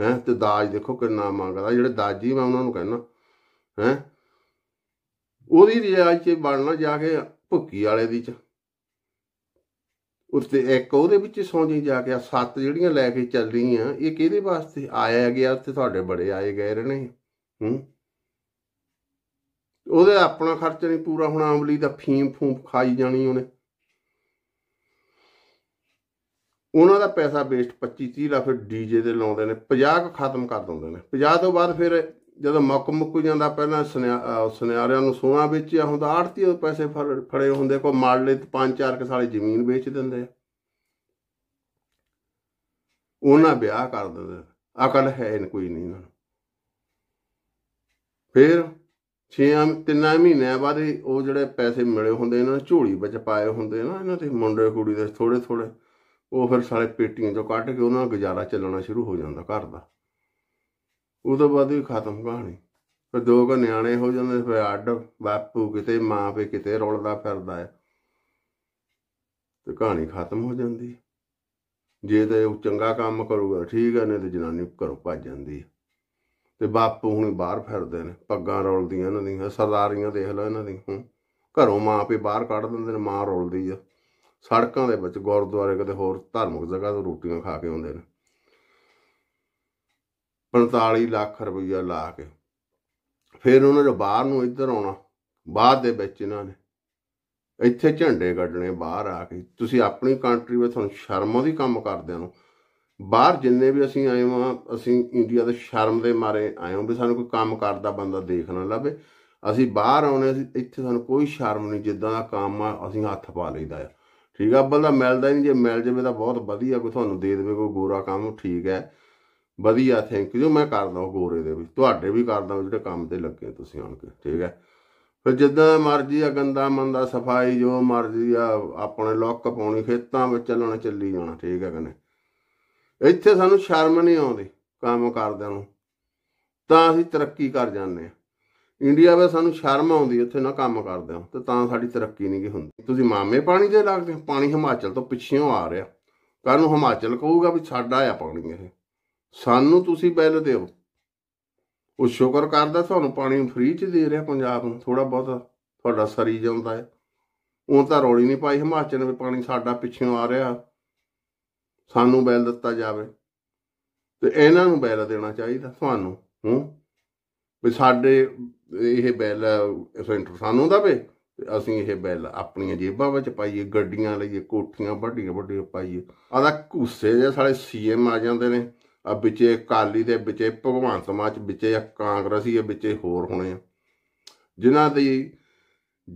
ਹੈ ਤੇ ਦਾਜ ਦੇਖੋ ਕਿੰਨਾ ਮੰਗਦਾ ਜਿਹੜੇ ਦਾਜੀ ਮੈਂ ਉਹਨਾਂ ਨੂੰ ਕਹਿਣਾ ਹੈ ਉਹਦੀ ਰਜਾਈ 'ਚ ਬਣਨਾ ਜਾ ਕੇ ਭੁੱਕੀ ਵਾਲੇ ਦੀ 'ਚ ਉੱਤੇ ਇੱਕ ਉਹਦੇ ਵਿੱਚ ਸੌਂਜੀ ਜਾ ਕੇ ਆ ਸੱਤ ਜਿਹੜੀਆਂ ਲੈ ਕੇ ਚੱਲ ਰਹੀਆਂ ਇਹ ਕਿਹਦੇ ਵਾਸਤੇ ਆਇਆ ਗਿਆ ਉੱਤੇ ਤੁਹਾਡੇ ਬੜੇ ਆਏ ਗਏ ਰਹੇ ਨੇ ਹੂੰ ਉਹਦੇ ਆਪਣਾ ਖਰਚ ਨਹੀਂ ਪੂਰਾ ਹੋਣਾ ਅਮਲੀ ਦਾ ਫੀਮ ਫੂਮ ਖਾਈ ਜਾਣੀ ਉਹਨੇ ਉਹਨਾਂ ਦਾ ਪੈਸਾ ਵੇਸਟ 25 30 ਲੱਖ ਡੀਜੇ ਦੇ ਲਾਉਂਦੇ ਨੇ 50 ਖਤਮ ਕਰ ਦਿੰਦੇ ਨੇ 50 ਤੋਂ ਬਾਅਦ ਫਿਰ ਜਦੋਂ ਮੱਕ ਮੁੱਕ ਜਾਂਦਾ ਪਹਿਲਾਂ ਸੁਨਿਆਰਿਆਂ ਨੂੰ ਸੋਨਾ ਵੇਚਿਆ ਹੁੰਦਾ ਆੜਤੀ ਉਹ ਪੈਸੇ ਫੜੇ ਹੁੰਦੇ ਕੋ ਮਾੜਲੇ ਤੇ ਪੰਜ ਚਾਰ ਸਾਲੇ ਜ਼ਮੀਨ ਵੇਚ ਦਿੰਦੇ ਉਹਨਾਂ ਵਿਆਹ ਕਰ ਦਿੰਦੇ ਅਕਲ ਹੈ ਕੋਈ ਨਹੀਂ ਇਹਨਾਂ ਨੂੰ ਫਿਰ ਛੇ ਤਿੰਨਾਂ ਮਹੀਨੇ ਬਾਅਦ ਉਹ ਜਿਹੜੇ ਪੈਸੇ ਮਿਲੇ ਹੁੰਦੇ ਇਹਨਾਂ ਨੂੰ ਝੋਲੀ ਵਿੱਚ ਪਾਏ ਹੁੰਦੇ ਨਾ ਇਹਨਾਂ ਦੇ ਮੁੰਡੇ ਕੁੜੀ ਦੇ ਥੋੜੇ ਥੋੜੇ ਉਹ ਫਿਰ ਸਾਰੇ ਪੇਟੀਆਂ ਚੋਂ ਕੱਢ ਕੇ ਉਹਨਾਂ ਦਾ ਗੁਜ਼ਾਰਾ ਚੱਲਣਾ ਸ਼ੁਰੂ ਹੋ ਜਾਂਦਾ ਘਰ ਦਾ ਉਹ ਤੋਂ ਬਾਅਦ ਵੀ ਖਤਮ ਕਹਾਣੀ ਫਿਰ ਦੋ ਕੁ ਨਿਆਣੇ ਹੋ ਜਾਂਦੇ ਫਿਰ ਅੱਡ ਬਾਪੂ ਕਿਤੇ ਮਾਂ ਪੇ ਕਿਤੇ ਰੋਲਦਾ ਫਿਰਦਾ ਹੈ ਤੇ ਕਹਾਣੀ ਖਤਮ ਹੋ ਜਾਂਦੀ ਜੇ ਤੇ ਉਹ ਚੰਗਾ ਕੰਮ ਕਰੂਗਾ ਠੀਕ ਹੈ ਨਹੀਂ ਤੇ ਜਨਾਨੀ ਘਰੋਂ ਭੱਜ ਜਾਂਦੀ ਹੈ ਤੇ ਬਾਪੂ ਹੁਣ ਬਾਹਰ ਫਿਰਦੇ ਨੇ ਪੱਗਾਂ ਰੋਲਦੀਆਂ ਇਹਨਾਂ ਦੀਆਂ ਸਰਦਾਰੀਆਂ ਦੇਖ ਲਓ ਇਹਨਾਂ ਦੀ ਹੂੰ ਘਰੋਂ ਮਾਂ ਪੇ ਬਾਹਰ ਕੱਢ ਦਿੰਦੇ ਨੇ ਮਾਂ ਰੋਲਦੀ ਆ ਸੜਕਾਂ ਦੇ ਵਿੱਚ ਗੁਰਦੁਆਰੇ ਕਿਤੇ ਹੋਰ ਧਾਰਮਿਕ ਜਗ੍ਹਾ ਤੋਂ ਰੋਟੀਆਂ ਖਾ ਕੇ ਆਉਂਦੇ ਨੇ 45 ਲੱਖ ਰੁਪਈਆ ਲਾ ਕੇ ਫਿਰ ਉਹਨਾਂ ਨੇ ਬਾਹਰ ਨੂੰ ਇੱਧਰ ਆਉਣਾ ਬਾਅਦ ਦੇ ਵਿੱਚ ਇਹਨਾਂ ਨੇ ਇੱਥੇ ਝੰਡੇ ਗੱਡਣੇ ਬਾਹਰ ਆ ਕੇ ਤੁਸੀਂ ਆਪਣੀ ਕੰਟਰੀ ਵਿੱਚ ਤੁਹਾਨੂੰ ਸ਼ਰਮ ਆਉਂਦੀ ਕੰਮ ਕਰਦਿਆਂ ਨੂੰ ਬਾਹਰ ਜਿੰਨੇ ਵੀ ਅਸੀਂ ਆਏ ਹਾਂ ਅਸੀਂ ਇੰਡੀਆ ਦੇ ਸ਼ਰਮ ਦੇ ਮਾਰੇ ਆਏ ਹਾਂ ਵੀ ਸਾਨੂੰ ਕੋਈ ਕੰਮ ਕਰਦਾ ਬੰਦਾ ਦੇਖ ਨਾ ਲਵੇ ਅਸੀਂ ਬਾਹਰ ਆਉਣੇ ਅਸੀਂ ਇੱਥੇ ਸਾਨੂੰ ਕੋਈ ਸ਼ਰਮ ਨਹੀਂ ਜਿੱਦਾਂ ਦਾ ਕੰਮ ਆ ਅਸੀਂ ਹੱਥ ਪਾ ਲਈਦਾ ਆ ਠੀਕ ਆ ਬੰਦਾ ਮਿਲਦਾ ਨਹੀਂ ਜੇ ਮਿਲ ਜਵੇ ਤਾਂ ਬਹੁਤ ਵਧੀਆ ਕੋਈ ਤੁਹਾਨੂੰ ਦੇ ਦੇਵੇ ਕੋਈ ਗੋਰਾ ਕੰਮ ਠੀਕ ਹੈ ਵਧੀਆ ਥੈਂਕ ਯੂ ਮੈਂ ਕਰਦਾ ਉਹ ਗੋਰੇ ਦੇ ਵਿੱਚ ਤੁਹਾਡੇ ਵੀ ਕਰਦਾ ਜਿਹੜੇ ਕੰਮ ਤੇ ਲੱਗੇ ਤੁਸੀਂ ਆਣ ਕੇ ਠੀਕ ਹੈ ਫਿਰ ਜਿੱਦਾਂ ਮਰਜ਼ੀ ਆ ਗੰਦਾ ਮੰਦਾ ਸਫਾਈ ਜੋ ਮਰਜ਼ੀ ਆ ਆਪਣੇ ਲੋਕ ਪਾਉਣੀ ਖੇਤਾਂ ਵਿੱਚ ਚੱਲਣਾ ਚੱਲੀ ਜਾਣਾ ਠੀਕ ਹੈ ਕਨੇ ਇੱਥੇ ਸਾਨੂੰ ਸ਼ਰਮ ਨਹੀਂ ਆਉਂਦੀ ਕੰਮ ਕਰਦਿਆਂ ਨੂੰ ਤਾਂ ਅਸੀਂ ਤਰੱਕੀ ਕਰ ਜਾਂਦੇ ਆ ਇੰਡੀਆ ਵਿੱਚ ਸਾਨੂੰ ਸ਼ਰਮ ਆਉਂਦੀ ਉੱਥੇ ਨਾ ਕੰਮ ਕਰਦੇ ਤੇ ਤਾਂ ਸਾਡੀ ਤਰੱਕੀ ਨਹੀਂ ਕੀ ਹੁੰਦੀ ਤੁਸੀਂ ਮਾਮੇ ਪਾਣੀ ਦੇ ਲੱਗਦੇ ਹੋ ਪਾਣੀ ਹਿਮਾਚਲ ਤੋਂ ਪਿੱਛੇੋਂ ਆ ਰਿਹਾ ਕੱਲ ਨੂੰ ਹਿਮਾਚਲ ਕਹੂਗਾ ਵੀ ਸਾਡਾ ਆ ਪਾਣੀ ਇਹ ਸਾਨੂੰ ਤੁਸੀਂ ਬਿੱਲ ਦਿਓ ਉਹ ਸ਼ੁਕਰ ਕਰਦਾ ਤੁਹਾਨੂੰ ਪਾਣੀ ਫ੍ਰੀ ਚ ਦੇ ਰਿਹਾ ਪੰਜਾਬ ਨੂੰ ਥੋੜਾ ਬਹੁਤ ਤੁਹਾਡਾ ਸਰੀ ਜਾਂਦਾ ਹੈ ਉਹ ਤਾਂ ਰੋਲੀ ਨਹੀਂ ਪਾਈ ਹਿਮਾਚਲ ਵਿੱਚ ਪਾਣੀ ਸਾਡਾ ਪਿੱਛੇੋਂ ਆ ਰਿਹਾ ਸਾਨੂੰ ਬੈਲ ਦਿੱਤਾ ਜਾਵੇ ਤੇ ਇਹਨਾਂ ਨੂੰ ਬੈਲ ਦੇਣਾ ਚਾਹੀਦਾ ਤੁਹਾਨੂੰ ਹੂੰ ਵੀ ਸਾਡੇ ਇਹ ਬੈਲ ਸੈਂਟਰ ਸਾਨੂੰ ਦਵੇ ਤੇ ਅਸੀਂ ਇਹ ਬੈਲ ਆਪਣੀਆਂ ਜੇਬਾਂ ਵਿੱਚ ਪਾਈਏ ਗੱਡੀਆਂ ਲਈਏ ਕੋਠੀਆਂ ਵੱਡੀਆਂ ਵੱਡੀਆਂ ਪਾਈਏ ਆਦਾ ਘੂਸੇ ਜੇ ਸਾਡੇ ਸੀਐਮ ਆ ਜਾਂਦੇ ਨੇ ਆ ਵਿੱਚੇ ਕਾਲੀ ਦੇ ਵਿੱਚੇ ਭਗਵੰਤ ਮਾਚ ਵਿੱਚੇ ਕਾਂਗਰਸੀ ਆ ਵਿੱਚੇ ਹੋਰ ਹੋਣੇ ਆ ਜਿਨ੍ਹਾਂ ਦੀ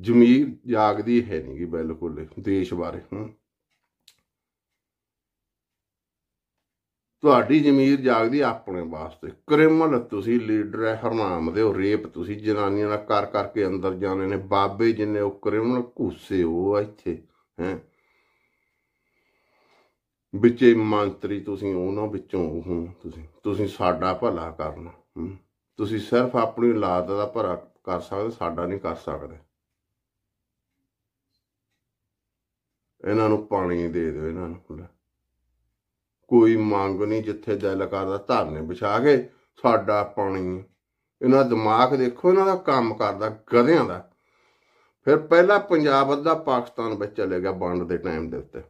ਜ਼ਮੀਰ ਜਾਗਦੀ ਹੈ ਨਹੀਂ ਬਿਲਕੁਲ ਦੇਸ਼ ਬਾਰੇ ਹੂੰ ਤੁਹਾਡੀ ਜ਼ਮੀਰ ਜਾਗਦੀ ਆਪਣੇ ਵਾਸਤੇ ਕ੍ਰਿਮਨਲ ਤੁਸੀਂ ਲੀਡਰ ਹੈ ਹਰਨਾਮ ਦੇ ਉਹ ਰੇਪ ਤੁਸੀਂ ਜਨਾਨੀਆਂ ਨਾਲ ਕਰ ਕਰਕੇ ਅੰਦਰ ਜਾਣੇ ਨੇ ਬਾਬੇ ਜਿੰਨੇ ਉਹ ਕ੍ਰਿਮਨਲ ਘੂਸੇ ਉਹ ਇੱਥੇ ਹੈ ਵਿਚੇ ਮੰਤਰੀ ਤੁਸੀਂ ਉਹਨਾਂ ਵਿੱਚੋਂ ਹੋ ਤੁਸੀਂ ਤੁਸੀਂ ਸਾਡਾ ਭਲਾ ਕਰਨਾ ਤੁਸੀਂ ਸਿਰਫ ਆਪਣੀ ਔਲਾਦ ਦਾ ਭਲਾ ਕਰ ਸਕਦੇ ਸਾਡਾ ਨਹੀਂ ਕਰ ਸਕਦੇ ਇਹਨਾਂ ਨੂੰ ਪਾਣੀ ਦੇ ਦਿਓ ਇਹਨਾਂ ਨੂੰ ਕੋਈ ਮੰਗ ਨਹੀਂ ਜਿੱਥੇ ਦਿਲ ਕਰਦਾ ਧਰਨੇ ਵਿਛਾ ਕੇ ਸਾਡਾ ਪਾਣੀ ਇਹਨਾਂ ਦਿਮਾਗ ਦੇਖੋ ਇਹਨਾਂ ਦਾ ਕੰਮ ਕਰਦਾ ਗਧਿਆਂ ਦਾ ਫਿਰ ਪਹਿਲਾ ਪੰਜਾਬ ਅੱਧਾ ਪਾਕਿਸਤਾਨ ਵਿੱਚ ਚਲੇ ਗਿਆ ਬੰਡ ਦੇ ਟਾਈਮ ਦੇ ਉੱਤੇ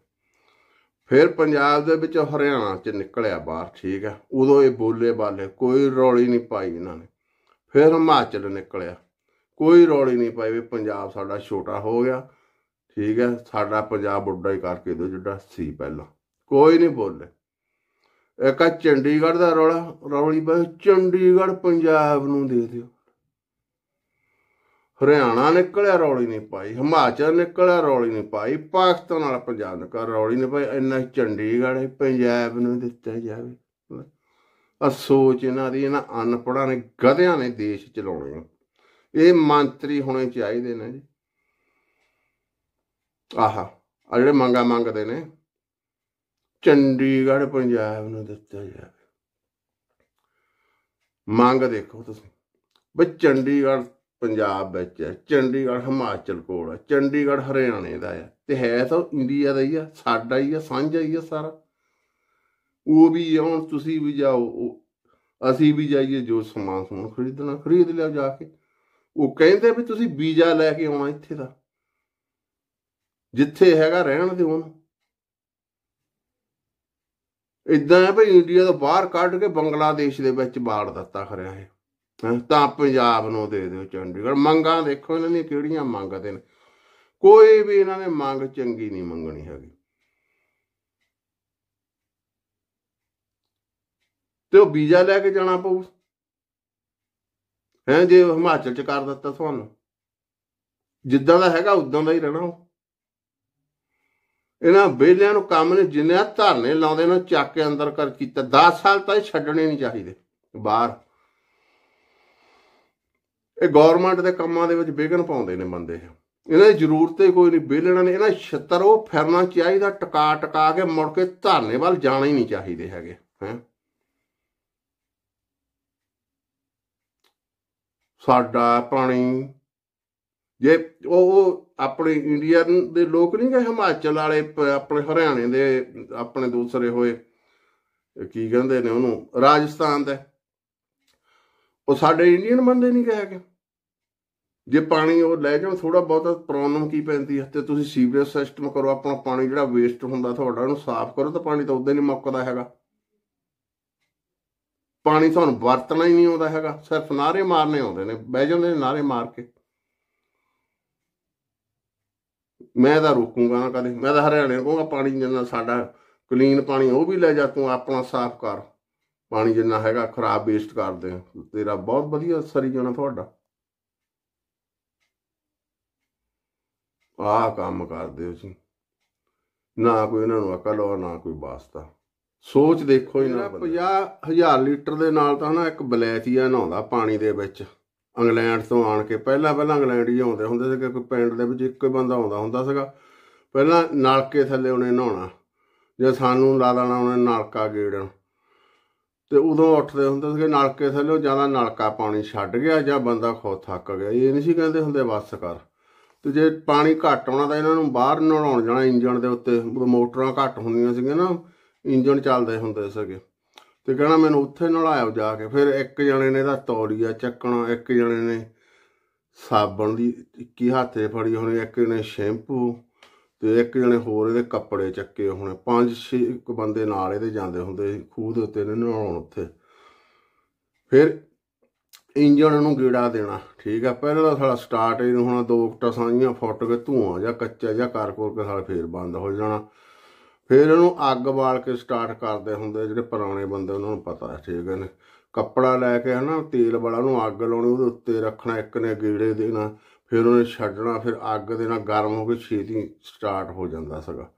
ਫਿਰ ਪੰਜਾਬ ਦੇ ਵਿੱਚ ਹਰਿਆਣਾ ਚ ਨਿਕਲਿਆ ਬਾਹਰ ਠੀਕ ਹੈ ਉਦੋਂ ਇਹ ਬੋਲੇ ਬਾਲੇ ਕੋਈ ਰੌਲੀ ਨਹੀਂ ਪਾਈ ਇਹਨਾਂ ਨੇ ਫਿਰ ਹਿਮਾਚਲ ਨਿਕਲਿਆ ਕੋਈ ਰੌਲੀ ਨਹੀਂ ਪਾਈ ਵੀ ਪੰਜਾਬ ਸਾਡਾ ਛੋਟਾ ਹੋ ਗਿਆ ਠੀਕ ਹੈ ਸਾਡਾ ਪੰਜਾਬ ਉੱਡਾ ਹੀ ਕਰਕੇ ਦੋ ਜਿੱਡਾ ਸੀ ਪਹਿਲਾਂ ਕੋਈ ਨਹੀਂ ਬੋਲੇ ਇੱਕ ਆ ਚੰਡੀਗੜ੍ਹ ਦਾ ਰੌਲਾ ਰੌਲੀ ਬਸ ਚੰਡੀਗੜ੍ਹ ਪੰਜਾਬ ਨੂੰ ਦੇ ਦਿਓ ਹਰਿਆਣਾ ਨਿਕਲਿਆ ਰੌਲੀ ਨਹੀਂ ਪਾਈ ਹਿਮਾਚਲ ਨਿਕਲਿਆ ਰੌਲੀ ਨਹੀਂ ਪਾਈ ਪਾਕਿਸਤਾਨ ਵਾਲਾ ਪੰਜਾਬ ਕਰ ਰੌਲੀ ਨਹੀਂ ਪਾਈ ਇੰਨਾ ਚੰਡੀਗੜ੍ਹ ਪੰਜਾਬ ਨੂੰ ਦਿੱਤਾ ਜਾਵੇ ਆ ਸੋਚ ਇਹਨਾਂ ਦੀ ਇਹਨਾਂ ਅਨਪੜਾਂ ਨੇ ਗਧਿਆਂ ਨੇ ਦੇਸ਼ ਚਲਾਉਣੇ ਇਹ ਮੰਤਰੀ ਹੋਣੇ ਚਾਹੀਦੇ ਨੇ ਜੀ ਆਹਾ ਆ ਜਿਹੜੇ ਮੰਗਾ ਮੰਗਦੇ ਨੇ ਚੰਡੀਗੜ੍ਹ ਪੰਜਾਬ ਨੂੰ ਦਿੱਤਾ ਜਾਵੇ ਮੰਗ ਦੇਖੋ ਤੁਸੀਂ ਵੀ ਚੰਡੀਗੜ੍ਹ ਪੰਜਾਬ ਵਿੱਚ ਹੈ ਚੰਡੀਗੜ੍ਹ ਹਿਮਾਚਲ ਕੋਲ ਹੈ ਚੰਡੀਗੜ੍ਹ ਹਰਿਆਣੇ ਦਾ ਹੈ ਤੇ ਹੈ ਤਾਂ ਇੰਡੀਆ ਦਾ ਹੀ ਆ ਸਾਡਾ ਹੀ ਆ ਸਾਂਝਾ ਹੀ ਆ ਸਾਰਾ ਉਹ ਵੀ ਹੁਣ ਤੁਸੀਂ ਵੀ ਜਾਓ ਅਸੀਂ ਵੀ ਜਾਈਏ ਜੋ ਸਮਾਨ ਸਮਾਨ ਖਰੀਦਣਾ ਖਰੀਦ ਲਿਆ ਜਾ ਕੇ ਉਹ ਕਹਿੰਦੇ ਵੀ ਤੁਸੀਂ ਵੀਜ਼ਾ ਲੈ ਕੇ ਆਉਣਾ ਇੱਥੇ ਦਾ ਜਿੱਥੇ ਹੈਗਾ ਰਹਿਣ ਦੇ ਉਹਨੂੰ ਇਦਾਂ ਹੈ ਭਈ ਇੰਡੀਆ ਤੋਂ ਬਾਹਰ ਕੱਢ ਕੇ ਬੰਗਲਾਦੇਸ਼ ਦੇ ਵਿੱਚ ਬਾੜ ਦਿੱਤਾ ਖਰਿਆ ਹੈ ਤਾਂ ਪੰਜਾਬ ਨੂੰ ਦੇ ਦਿਓ ਚੰਡੀਗੜ੍ਹ ਮੰਗਾਂ ਦੇਖੋ ਇਹਨਾਂ ਦੀਆਂ ਕਿਹੜੀਆਂ ਮੰਗਦੇ ਨੇ ਕੋਈ ਵੀ ਇਹਨਾਂ ਨੇ ਮੰਗ ਚੰਗੀ ਨਹੀਂ ਮੰਗਣੀ ਹੈਗੀ ਤੇ ਉਹ ਵੀਜ਼ਾ ਲੈ ਕੇ ਜਾਣਾ ਪਊ ਹੈ ਜੇ ਹਿਮਾਚਲ ਚ ਕਰ ਦਿੱਤਾ ਤੁਹਾਨੂੰ ਜਿੱਦਾਂ ਦਾ ਹੈਗਾ ਉਦਾਂ ਦਾ ਹੀ ਰਹਿਣਾ ਉਹ ਇਹਨਾਂ ਬੇਲਿਆਂ ਨੂੰ ਕੰਮ ਨੇ ਜਿੰਨਿਆਂ ਧਰਨੇ ਲਾਉਂਦੇ ਨੇ ਚੱਕ ਕੇ ਅੰਦਰ ਕਰ ਕੀਤਾ 10 ਸਾਲ ਤਾਂ ਇਹ ਛੱਡਣੇ ਨਹੀਂ ਚਾਹੀਦੇ ਬਾਹਰ ਇਹ ਗਵਰਨਮੈਂਟ ਦੇ ਕੰਮਾਂ ਦੇ ਵਿੱਚ ਵਿਗਨ ਪਾਉਂਦੇ ਨੇ ਬੰਦੇ ਇਹਨਾਂ ਦੀ ਜ਼ਰੂਰਤ ਹੀ ਕੋਈ ਨਹੀਂ ਬੇਲਣਾ ਨੇ ਇਹਨਾਂ ਛੱਤਰ ਉਹ ਫਿਰਨਾ ਚਾਹੀਦਾ ਟਕਾ ਟਕਾ ਕੇ ਮੁੜ ਕੇ ਧਰਨੇ ਵੱਲ ਜਾਣਾ ਹੀ ਨਹੀਂ ਚਾਹੀਦੇ ਹੈਗੇ ਹੈ ਸਾਡਾ ਪਾਣੀ ਜੇ ਉਹ ਆਪਣੇ ਇੰਡੀਅਨ ਦੇ ਲੋਕ ਨਹੀਂ ਗਏ ਹਿਮਾਚਲ ਵਾਲੇ ਆਪਣੇ ਹਰਿਆਣੇ ਦੇ ਆਪਣੇ ਦੂਸਰੇ ਹੋਏ ਕੀ ਕਹਿੰਦੇ ਨੇ ਉਹਨੂੰ ਰਾਜਸਥਾਨ ਦਾ ਉਹ ਸਾਡੇ ਇੰਡੀਅਨ ਬੰਦੇ ਨਹੀਂ ਗਏ ਜੇ ਪਾਣੀ ਉਹ ਲੈ ਜਾਓ ਥੋੜਾ ਬਹੁਤਾ ਪ੍ਰੋਬਲਮ ਕੀ ਪੈਂਦੀ ਹੈ ਤੇ ਤੁਸੀਂ ਸੀਵਰੇਜ ਸਿਸਟਮ ਕਰੋ ਆਪਣਾ ਪਾਣੀ ਜਿਹੜਾ ਵੇਸਟ ਹੁੰਦਾ ਤੁਹਾਡਾ ਉਹਨੂੰ ਸਾਫ਼ ਕਰੋ ਤਾਂ ਪਾਣੀ ਤਾਂ ਉਦਾਂ ਨਹੀਂ ਮੁੱਕਦਾ ਹੈਗਾ ਪਾਣੀ ਤੁਹਾਨੂੰ ਵਰਤਣਾ ਹੀ ਨਹੀਂ ਆਉਂਦਾ ਹੈਗਾ ਸਿਰਫ ਨਾਰੇ ਮਾਰਨੇ ਆਉਂਦੇ ਨੇ ਬਹਿ ਜਾਂਦੇ ਨੇ ਨਾਰੇ ਮਾਰ ਕੇ ਮੈਂ ਤਾਂ ਰੋਕੂਗਾ ਕਦੇ ਮੈਂ ਤਾਂ ਹਰਿਆਣੇ ਨੂੰ ਕਹੂੰਗਾ ਪਾਣੀ ਜਿੰਨਾ ਸਾਡਾ ਕਲੀਨ ਪਾਣੀ ਉਹ ਵੀ ਲੈ ਜਾ ਤੂੰ ਆਪਣਾ ਸਾਫ਼ ਕਰ ਪਾਣੀ ਜਿੰਨਾ ਹੈਗਾ ਖਰਾਬ ਵੇਸਟ ਕਰਦੇ ਤੇਰਾ ਬਹੁਤ ਵਧੀਆ ਸਰੀ ਜਾਣਾ ਤੁਹਾਡਾ ਆ ਕੰਮ ਕਰਦੇ ਹੋ ਜੀ ਨਾ ਕੋਈ ਇਹਨਾਂ ਨੂੰ ਅਕਲ ਔਰ ਨਾ ਕੋਈ ਵਾਸਤਾ ਸੋਚ ਦੇਖੋ ਇਹਨਾਂ 50000 ਲੀਟਰ ਦੇ ਨਾਲ ਤਾਂ ਹਨਾ ਇੱਕ ਬਲੈਚੀਆ ਨਹਾਉਂਦਾ ਪਾਣੀ ਦੇ ਵਿੱਚ ਇੰਗਲੈਂਡ ਤੋਂ ਆਣ ਕੇ ਪਹਿਲਾਂ ਪਹਿਲਾਂ ਇੰਗਲੈਂਡ ਹੀ ਆਉਂਦੇ ਹੁੰਦੇ ਸੀ ਕਿ ਕੋਈ ਪਿੰਡ ਦੇ ਵਿੱਚ ਇੱਕੋ ਹੀ ਬੰਦਾ ਆਉਂਦਾ ਹੁੰਦਾ ਸੀਗਾ ਪਹਿਲਾਂ ਨਲਕੇ ਥੱਲੇ ਉਹਨੇ ਨਹਾਉਣਾ ਜੇ ਸਾਨੂੰ ਲਾ ਲੈਣਾ ਉਹਨੇ ਨਲਕਾ ਗੇੜਨ ਤੇ ਉਦੋਂ ਉੱਠਦੇ ਹੁੰਦੇ ਸੀਗੇ ਨਲਕੇ ਥੱਲੇ ਜਿਆਦਾ ਨਲਕਾ ਪਾਣੀ ਛੱਡ ਗਿਆ ਜਾਂ ਬੰਦਾ ਖੋ ਥੱਕ ਗਿਆ ਇਹ ਨਹੀਂ ਸੀ ਕਹਿੰਦੇ ਹੁੰਦੇ ਬਸ ਕਰ ਤੇ ਜੇ ਪਾਣੀ ਘੱਟ ਆਉਣਾ ਤਾਂ ਇਹਨਾਂ ਨੂੰ ਬਾਹਰ ਨਹਾਉਣ ਜਾਣਾ ਇੰਜਣ ਦੇ ਉੱਤੇ ਮੋਟਰਾਂ ਘੱਟ ਹੁੰਦੀਆਂ ਸੀਗੀਆਂ ਨਾ ਇੰਜਣ ਚੱਲਦੇ ਹੁੰਦੇ ਸੀਗੇ ਤੇ ਕਹਣਾ ਮੈਨੂੰ ਉੱਥੇ ਨਲਾਇਆ ਜਾ ਕੇ ਫਿਰ ਇੱਕ ਜਣੇ ਨੇ ਦਾ ਤੌਲੀਆ ਚੱਕਣਾ ਇੱਕ ਜਣੇ ਨੇ ਸਾਬਣ ਦੀ ਇੱਕੀ ਹੱਥੇ ਫੜੀ ਹੋਣੀ ਇੱਕ ਜਣੇ ਸ਼ੈਂਪੂ ਤੇ ਇੱਕ ਜਣੇ ਹੋਰ ਇਹਦੇ ਕੱਪੜੇ ਚੱਕੇ ਹੋਣੇ ਪੰਜ ਛੇ ਇੱਕ ਬੰਦੇ ਨਾਲ ਇਹਦੇ ਜਾਂਦੇ ਹੁੰਦੇ ਖੂਹ ਦੇ ਉੱਤੇ ਨੇ ਨਹਾਉਣ ਉੱਥੇ ਫਿਰ ਇੰਜਣ ਨੂੰ ਗੇੜਾ ਦੇਣਾ ਠੀਕ ਆ ਪਹਿਲਾਂ ਤਾਂ ਸਾਲਾ ਸਟਾਰਟ ਇਹਨੂੰ ਹੋਣਾ ਦੋ ਕਟਾ ਸਾਂਝੀਆਂ ਫੁੱਟ ਕੇ ਧੂਆਂ ਜਾਂ ਕੱਚਾ ਜਾਂ ਕਾਰਕੋਰ ਕੇ ਸਾਲ ਫੇਰ ਬੰਦ ਹੋ ਜਾਣਾ ਫਿਰ ਇਹਨੂੰ ਅੱਗ ਬਾਲ ਕੇ ਸਟਾਰਟ ਕਰਦੇ ਹੁੰਦੇ ਜਿਹੜੇ ਪੁਰਾਣੇ ਬੰਦੇ ਉਹਨਾਂ ਨੂੰ ਪਤਾ ਠੀਕ ਹੈ ਨੇ ਕੱਪੜਾ ਲੈ ਕੇ ਹਨਾ ਤੇਲ ਵਾਲਾ ਨੂੰ ਅੱਗ ਲਾਉਣੀ ਉਹਦੇ ਉੱਤੇ ਰੱਖਣਾ ਇੱਕ ਨੇ ਗੀੜੇ ਦੇਣਾ ਫਿਰ ਉਹਨੇ ਛੱਡਣਾ ਫਿਰ ਅੱਗ ਦੇ ਨਾਲ ਗਰਮ ਹੋ ਕੇ ਛੇਤੀ ਸਟਾਰਟ ਹੋ ਜਾਂਦਾ ਸੀਗਾ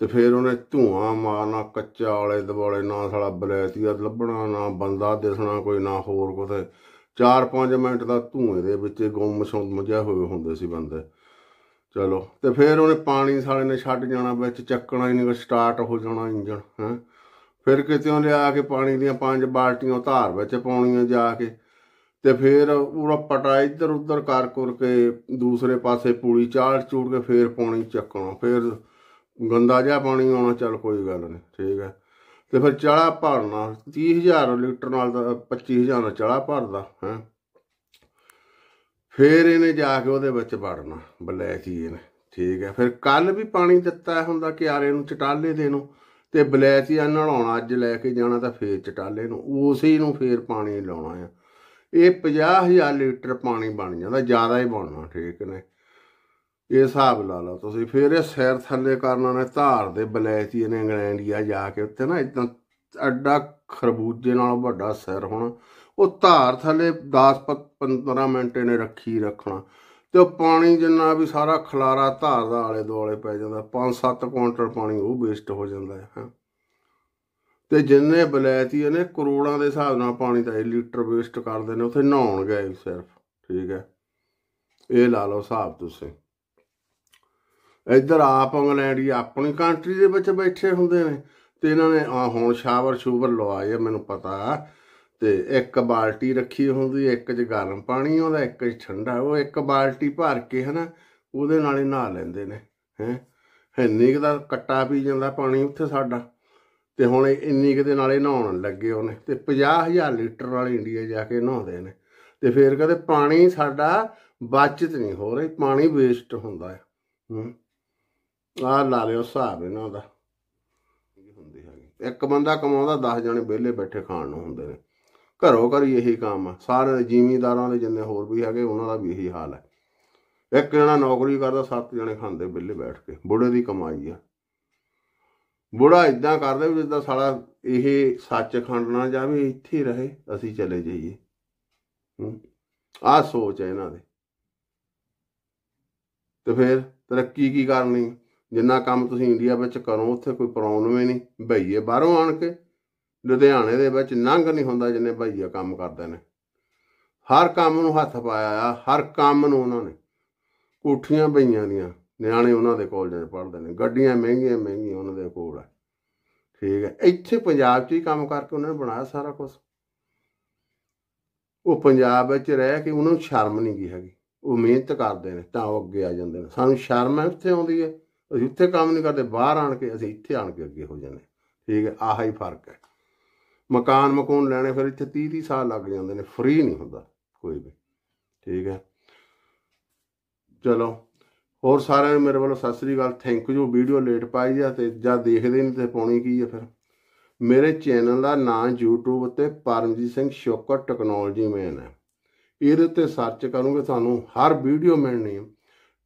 ਤੇ ਫਿਰ ਉਹਨੇ ਧੂਆਂ ਮਾਰਨਾ ਕੱਚਾ ਵਾਲੇ ਦਵਾਲੇ ਨਾਲ ਸਾਲਾ ਬਲੈਤੀਆ ਲੱਭਣਾ ਨਾ ਬੰਦਾ ਦਿਸਣਾ ਕੋਈ ਨਾ ਹੋਰ ਕੋਤੇ 4-5 ਮਿੰਟ ਦਾ ਧੂਏ ਦੇ ਵਿੱਚ ਗੁੰਮ ਸੁੰਮ ਜਿਹਾ ਹੋਏ ਹੁੰਦੇ ਸੀ ਬੰਦੇ ਚਲੋ ਤੇ ਫਿਰ ਉਹਨੇ ਪਾਣੀ ਸਾਲੇ ਨੇ ਛੱਡ ਜਾਣਾ ਵਿੱਚ ਚੱਕਣਾ ਹੀ ਨਹੀਂ ਸਟਾਰਟ ਹੋ ਜਾਣਾ ਇੰਜਣ ਹੈ ਫਿਰ ਕਿਤੇੋਂ ਲਿਆ ਕੇ ਪਾਣੀ ਦੀਆਂ ਪੰਜ ਬਾਲਟੀਆਂ ਧਾਰ ਵਿੱਚ ਪਾਉਣੀਆਂ ਜਾ ਕੇ ਤੇ ਫਿਰ ਉਹਦਾ ਪਟਾ ਇੱਧਰ ਉੱਧਰ ਕਰ ਕਰ ਕੇ ਦੂਸਰੇ ਪਾਸੇ ਪੂਲੀ ਚਾੜ ਚੂੜ ਕੇ ਫੇਰ ਪਾਣੀ ਚੱਕਣਾ ਫੇਰ ਗੰਦਾ ਜਿਹਾ ਪਾਣੀ ਆਉਣਾ ਚੱਲ ਕੋਈ ਗੱਲ ਨਹੀਂ ਠੀਕ ਹੈ ਤੇ ਫਿਰ ਚਾਲਾ ਭਰਨਾ 30000 ਲੀਟਰ ਨਾਲ 25000 ਨਾਲ ਭਰਦਾ ਹੈ ਫੇਰ ਇਹਨੇ ਜਾ ਕੇ ਉਹਦੇ ਵਿੱਚ ਵੜਨਾ ਬਲੈਕ ਈਏ ਠੀਕ ਹੈ ਫਿਰ ਕੱਲ ਵੀ ਪਾਣੀ ਦਿੱਤਾ ਹੁੰਦਾ ਕਿਆਰੇ ਨੂੰ ਚਟਾਲੇ ਦੇ ਨੂੰ ਤੇ ਆ ਨਹਾਉਣਾ ਅੱਜ ਲੈ ਕੇ ਜਾਣਾ ਤਾਂ ਫੇਰ ਚਟਾਲੇ ਨੂੰ ਉਸੇ ਨੂੰ ਫੇਰ ਪਾਣੀ ਲਾਉਣਾ ਆ ਇਹ 50000 ਲੀਟਰ ਪਾਣੀ ਬਣ ਜਾਂਦਾ ਜ਼ਿਆਦਾ ਹੀ ਬਣਨਾ ਠੀਕ ਨੇ ਇਹ ਹਿਸਾਬ ਲਾ ਲਓ ਤੁਸੀਂ ਫਿਰ ਇਹ ਸਿਰ ਥੱਲੇ ਕਰਨਾ ਨੇ ਧਾਰ ਦੇ ਬਲੈਤੀ ਨੇ ਇੰਗਲੈਂਡ ਜਾ ਕੇ ਉੱਥੇ ਨਾ ਇਦਾਂ ਅੱਡਾ ਖਰਬੂਜੇ ਨਾਲ ਵੱਡਾ ਸਿਰ ਹੋਣਾ ਉਹ ਧਾਰ ਥੱਲੇ 10 15 ਮਿੰਟ ਇਹਨੇ ਰੱਖੀ ਰੱਖਣਾ ਤੇ ਉਹ ਪਾਣੀ ਜਿੰਨਾ ਵੀ ਸਾਰਾ ਖਲਾਰਾ ਧਾਰ ਦਾ ਆਲੇ ਦੁਆਲੇ ਪੈ ਜਾਂਦਾ 5-7 ਕੁਇੰਟਲ ਪਾਣੀ ਉਹ ਵੇਸਟ ਹੋ ਜਾਂਦਾ ਹੈ ਤੇ ਜਿੰਨੇ ਬਲੈਤੀ ਨੇ ਕਰੋੜਾਂ ਦੇ ਹਿਸਾਬ ਨਾਲ ਪਾਣੀ ਦਾ ਲੀਟਰ ਵੇਸਟ ਕਰਦੇ ਨੇ ਉੱਥੇ ਨਹਾਉਣ ਗਏ ਸਿਰਫ ਠੀਕ ਹੈ ਇਹ ਲਾ ਲਓ ਹਿਸਾਬ ਤੁਸੀਂ ਇੱਧਰ ਆਪ ਇੰਗਲੈਂਡੀ ਆਪਣੀ ਕੰਟਰੀ ਦੇ ਵਿੱਚ ਬੈਠੇ ਹੁੰਦੇ ਨੇ ਤੇ ਇਹਨਾਂ ਨੇ ਆ ਹੁਣ ਸ਼ਾਵਰ ਸ਼ੂਵਰ ਲਵਾਏ ਮੈਨੂੰ ਪਤਾ ਤੇ ਇੱਕ ਬਾਲਟੀ ਰੱਖੀ ਹੁੰਦੀ ਇੱਕ 'ਚ ਗਰਮ ਪਾਣੀ ਆਉਂਦਾ ਇੱਕ 'ਚ ਠੰਡਾ ਉਹ ਇੱਕ ਬਾਲਟੀ ਭਰ ਕੇ ਹਨਾ ਉਹਦੇ ਨਾਲ ਹੀ ਨਹਾ ਲੈਂਦੇ ਨੇ ਹੈ ਇੰਨੀ ਕਿ ਦਾ ਕੱਟਾ ਪੀ ਜਾਂਦਾ ਪਾਣੀ ਉੱਥੇ ਸਾਡਾ ਤੇ ਹੁਣ ਇੰਨੀ ਕਿ ਦੇ ਨਾਲੇ ਨਹਾਉਣ ਲੱਗੇ ਉਹਨੇ ਤੇ 50000 ਲੀਟਰ ਵਾਲੇ ਇੰਡੀਆ ਜਾ ਕੇ ਨਹਾਉਂਦੇ ਨੇ ਤੇ ਫੇਰ ਕਹਿੰਦੇ ਪਾਣੀ ਸਾਡਾ ਬਚਤ ਨਹੀਂ ਹੋ ਰਹੀ ਪਾਣੀ ਵੇਸਟ ਹੁੰਦਾ ਹੈ ਆ ਲਾ ਲਿਓ ਹਿਸਾਬ ਇਹਨਾਂ ਦਾ ਇੱਕ ਬੰਦਾ ਕਮਾਉਂਦਾ 10 ਜਣੇ ਵਿਹਲੇ ਬੈਠੇ ਖਾਣ ਨੂੰ ਹੁੰਦੇ ਨੇ ਘਰੋ ਘਰ ਇਹੀ ਕੰਮ ਆ ਸਾਰੇ ਜ਼ਿਮੀਂਦਾਰਾਂ ਦੇ ਜਿੰਨੇ ਹੋਰ ਵੀ ਹੈਗੇ ਉਹਨਾਂ ਦਾ ਵੀ ਇਹੀ ਹਾਲ ਹੈ ਇੱਕ ਜਣਾ ਨੌਕਰੀ ਕਰਦਾ ਸੱਤ ਜਣੇ ਖਾਂਦੇ ਬਿੱਲੇ ਬੈਠ ਕੇ ਬੁੜੇ ਦੀ ਕਮਾਈ ਆ ਬੁੜਾ ਇਦਾਂ ਕਰਦਾ ਵੀ ਜਿੱਦਾਂ ਸਾਲਾ ਇਹ ਸੱਚ ਖੰਡਣਾ ਜਾਵੇ ਇੱਥੇ ਰਹੇ ਅਸੀਂ ਚਲੇ ਜਾਈਏ ਆ ਸੋਚ ਹੈ ਇਹਨਾਂ ਦੇ ਤੇ ਫਿਰ ਤਰੱਕੀ ਕੀ ਕਰਨੀ ਜਿੰਨਾ ਕੰਮ ਤੁਸੀਂ ਇੰਡੀਆ ਵਿੱਚ ਕਰੋ ਉੱਥੇ ਕੋਈ ਪ੍ਰੋਬਲਮ ਹੀ ਨਹੀਂ ਭਈਏ ਬਾਹਰੋਂ ਆਣ ਕੇ ਲੁਧਿਆਣੇ ਦੇ ਵਿੱਚ ਨੰਗ ਨਹੀਂ ਹੁੰਦਾ ਜਿੰਨੇ ਭਾਈਆ ਕੰਮ ਕਰਦੇ ਨੇ ਹਰ ਕੰਮ ਨੂੰ ਹੱਥ ਪਾਇਆ ਆ ਹਰ ਕੰਮ ਨੂੰ ਉਹਨਾਂ ਨੇ ਕੋਠੀਆਂ ਪਈਆਂ ਦੀਆਂ ਨਿਆਣੇ ਉਹਨਾਂ ਦੇ ਕੋਲ 'ਚ ਪੜਦੇ ਨੇ ਗੱਡੀਆਂ ਮਹਿੰਗੀਆਂ ਮਹਿੰਗੀਆਂ ਉਹਨਾਂ ਦੇ ਕੋਲ ਆ ਠੀਕ ਹੈ ਇੱਥੇ ਪੰਜਾਬ 'ਚ ਹੀ ਕੰਮ ਕਰਕੇ ਉਹਨਾਂ ਨੇ ਬਣਾਇਆ ਸਾਰਾ ਕੁਝ ਉਹ ਪੰਜਾਬ ਵਿੱਚ ਰਹਿ ਕੇ ਉਹਨਾਂ ਨੂੰ ਸ਼ਰਮ ਨਹੀਂ ਗਈ ਹੈਗੀ ਉਹ ਮਿਹਨਤ ਕਰਦੇ ਨੇ ਤਾਂ ਉਹ ਅੱਗੇ ਆ ਜਾਂਦੇ ਨੇ ਸਾਨੂੰ ਸ਼ਰਮ ਹੈ ਉੱਥੇ ਆਉਂਦੀ ਹੈ ਅਸੀਂ ਉੱਥੇ ਕੰਮ ਨਹੀਂ ਕਰਦੇ ਬਾਹਰ ਆਣ ਕੇ ਅਸੀਂ ਇੱਥੇ ਆਣ ਕੇ ਅੱਗੇ ਹੋ ਜਾਂਦੇ ਠੀਕ ਹੈ ਆਹ ਹੀ ਫਰਕ ਹੈ ਮਕਾਨ ਮਕੂਨ ਲੈਣੇ ਫਿਰ ਇੱਥੇ 30 30 ਸਾਲ ਲੱਗ ਜਾਂਦੇ ਨੇ ਫ੍ਰੀ ਨਹੀਂ ਹੁੰਦਾ ਕੋਈ ਵੀ ਠੀਕ ਹੈ ਚਲੋ ਹੋਰ ਸਾਰਿਆਂ ਨੂੰ ਮੇਰੇ ਵੱਲੋਂ ਸਤਿ ਸ੍ਰੀ ਅਕਾਲ ਥੈਂਕ ਯੂ ਵੀਡੀਓ ਲੇਟ ਪਾਈ ਜਾਂ ਤੇ ਜਾਂ ਦੇਖਦੇ ਨਹੀਂ ਤੇ ਪਾਉਣੀ ਕੀ ਹੈ ਫਿਰ ਮੇਰੇ ਚੈਨਲ ਦਾ ਨਾਮ YouTube ਉੱਤੇ ਪਰਮਜੀਤ ਸਿੰਘ ਸ਼ੋਕਰ ਟੈਕਨੋਲੋਜੀ ਮੈਨ ਹੈ ਇਹਦੇ ਉੱਤੇ ਸਰਚ ਕਰੋਗੇ ਤੁਹਾਨੂੰ ਹਰ ਵੀਡੀਓ ਮਿਲਣੀ ਹੈ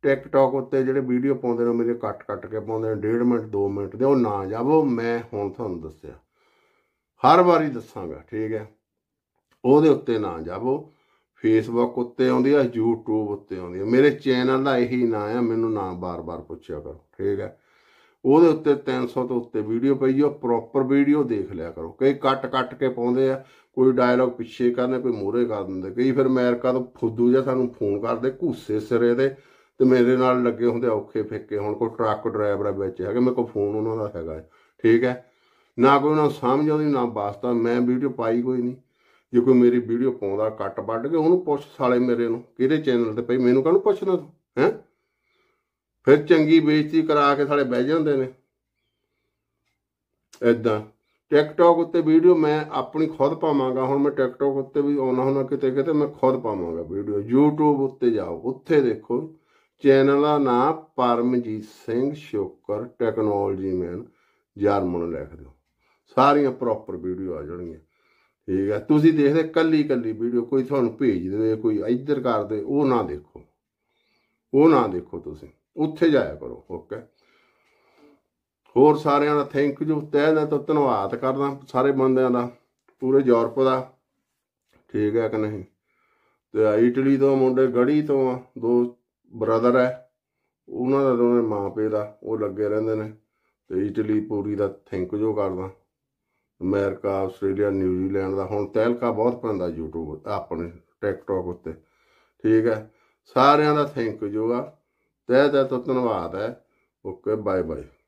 ਟਿਕਟੌਕ ਉੱਤੇ ਜਿਹੜੇ ਵੀਡੀਓ ਪਾਉਂਦੇ ਨੇ ਮੇਰੇ ਕੱਟ ਕੱਟ ਕੇ ਪਾਉਂਦੇ ਨੇ 1.5 ਮਿੰਟ 2 ਮਿੰਟ ਦੇ ਉਹ ਨਾ ਜਾਵੋ ਮੈਂ ਹੁਣ ਤੁਹਾਨੂੰ ਦੱਸਿਆ ਹਰ ਵਾਰੀ ਦੱਸਾਂਗਾ ਠੀਕ ਹੈ ਉਹਦੇ ਉੱਤੇ ਨਾ ਜਾਵੋ ਫੇਸਬੁੱਕ ਉੱਤੇ ਆਉਂਦੀ ਆ YouTube ਉੱਤੇ ਆਉਂਦੀ ਆ ਮੇਰੇ ਚੈਨਲ ਦਾ ਇਹੀ ਨਾਂ ਆ ਮੈਨੂੰ ਨਾ ਬਾਰ-ਬਾਰ ਪੁੱਛਿਆ ਕਰੋ ਠੀਕ ਹੈ ਉਹਦੇ ਉੱਤੇ 300 ਤੋਂ ਉੱਤੇ ਵੀਡੀਓ ਪਈ ਆ ਪ੍ਰੋਪਰ ਵੀਡੀਓ ਦੇਖ ਲਿਆ ਕਰੋ ਕਈ ਕੱਟ-ਕੱਟ ਕੇ ਪਾਉਂਦੇ ਆ ਕੋਈ ਡਾਇਲੌਗ ਪਿੱਛੇ ਕਰਨੇ ਕੋਈ ਮੂਹਰੇ ਕਰ ਦਿੰਦੇ ਕਈ ਫਿਰ ਅਮਰੀਕਾ ਤੋਂ ਫੁੱਦੂ ਜਾਂ ਸਾਨੂੰ ਫੋਨ ਕਰਦੇ ਘੂਸੇ ਸਿਰੇ ਦੇ ਤੇ ਮੇਰੇ ਨਾਲ ਲੱਗੇ ਹੁੰਦੇ ਔਖੇ ਫਿੱਕੇ ਹੁਣ ਕੋਈ ਟਰੱਕ ਡਰਾਈਵਰ ਆ ਵਿੱਚ ਹੈਗਾ ਮੇਰੇ ਕੋਲ ਫੋਨ ਉਹਨਾਂ ਦਾ ਹੈਗਾ ਠੀਕ ਹੈ ਨਾ ਕੋਈ ਉਹਨਾਂ ਸਮਝ ਆਉਂਦੀ ਨਾ ਵਾਸਤਾ ਮੈਂ ਵੀਡੀਓ ਪਾਈ ਕੋਈ ਨਹੀਂ ਜੇ ਕੋਈ ਮੇਰੀ ਵੀਡੀਓ ਪਾਉਂਦਾ ਕੱਟ ਵੱਢ ਕੇ ਉਹਨੂੰ ਪੁੱਛ ਸਾਲੇ ਮੇਰੇ ਨੂੰ ਕਿਹੜੇ ਚੈਨਲ ਤੇ ਪਈ ਮੈਨੂੰ ਕਾਹਨੂੰ ਪੁੱਛਣਾ ਤੂੰ ਹੈ ਫਿਰ ਚੰਗੀ ਬੇਇੱਜ਼ਤੀ ਕਰਾ ਕੇ ਸਾਲੇ ਬਹਿ ਜਾਂਦੇ ਨੇ ਐਦਾਂ ਟਿਕਟੌਕ ਉੱਤੇ ਵੀਡੀਓ ਮੈਂ ਆਪਣੀ ਖੁਦ ਪਾਵਾਂਗਾ ਹੁਣ ਮੈਂ ਟਿਕਟੌਕ ਉੱਤੇ ਵੀ ਆਉਣਾ ਹੁਣ ਕਿਤੇ ਕਿਤੇ ਮੈਂ ਖੁਦ ਪਾਵਾਂਗਾ ਵੀਡੀਓ YouTube ਉੱਤੇ ਜਾਓ ਉੱਥੇ ਦੇਖੋ ਚੈਨਲ ਦਾ ਨਾਮ Paramjit Singh Shokar technology man German ਲਿਖ ਦਿਓ ਸਾਰੀਆਂ ਪ੍ਰੋਪਰ ਵੀਡੀਓ ਆ ਜਾਣਗੀਆਂ ਠੀਕ ਹੈ ਤੁਸੀਂ ਦੇਖਦੇ ਕੱਲੀ ਕੱਲੀ ਵੀਡੀਓ ਕੋਈ ਤੁਹਾਨੂੰ ਭੇਜ ਦੇਵੇ ਕੋਈ ਇੱਧਰ ਕਰ ਦੇ ਉਹ ਨਾ ਦੇਖੋ ਉਹ ਨਾ ਦੇਖੋ ਤੁਸੀਂ ਉੱਥੇ ਜਾਇਆ ਕਰੋ ਓਕੇ ਹੋਰ ਸਾਰਿਆਂ ਦਾ ਥੈਂਕ ਯੂ ਤਹਿ ਦਿਲ ਤੋਂ ਧੰਨਵਾਦ ਕਰਦਾ ਸਾਰੇ ਬੰਦਿਆਂ ਦਾ ਪੂਰੇ ਯੂਰਪ ਦਾ ਠੀਕ ਹੈ ਕਿ ਨਹੀਂ ਤੇ ਇਟਲੀ ਤੋਂ ਮੁੰਡੇ ਗੜੀ ਤੋਂ ਆ ਦੋ ਬ੍ਰਦਰ ਹੈ ਉਹਨਾਂ ਦਾ ਦੋਨੇ ਮਾਪੇ ਦਾ ਉਹ ਲੱਗੇ ਰਹਿੰਦੇ ਨੇ ਤੇ ਇਟਲੀ ਪੂਰੀ ਦਾ ਥੈਂਕ ਯੂ ਕਰਦਾ ਅਮਰੀਕਾ ਆਸਟ੍ਰੇਲੀਆ ਨਿਊਜ਼ੀਲੈਂਡ ਦਾ ਹੁਣ ਤਹਿਲਕਾ ਬਹੁਤ ਪੈਂਦਾ YouTube ਆਪਣੇ ਟਿਕਟੌਕ ਉੱਤੇ ਠੀਕ ਹੈ ਸਾਰਿਆਂ ਦਾ ਥੈਂਕ ਯੂ ਆ ਤੇ ਤੇ ਤੋਂ ਧੰਨਵਾਦ ਹੈ ਓਕੇ ਬਾਏ ਬਾਏ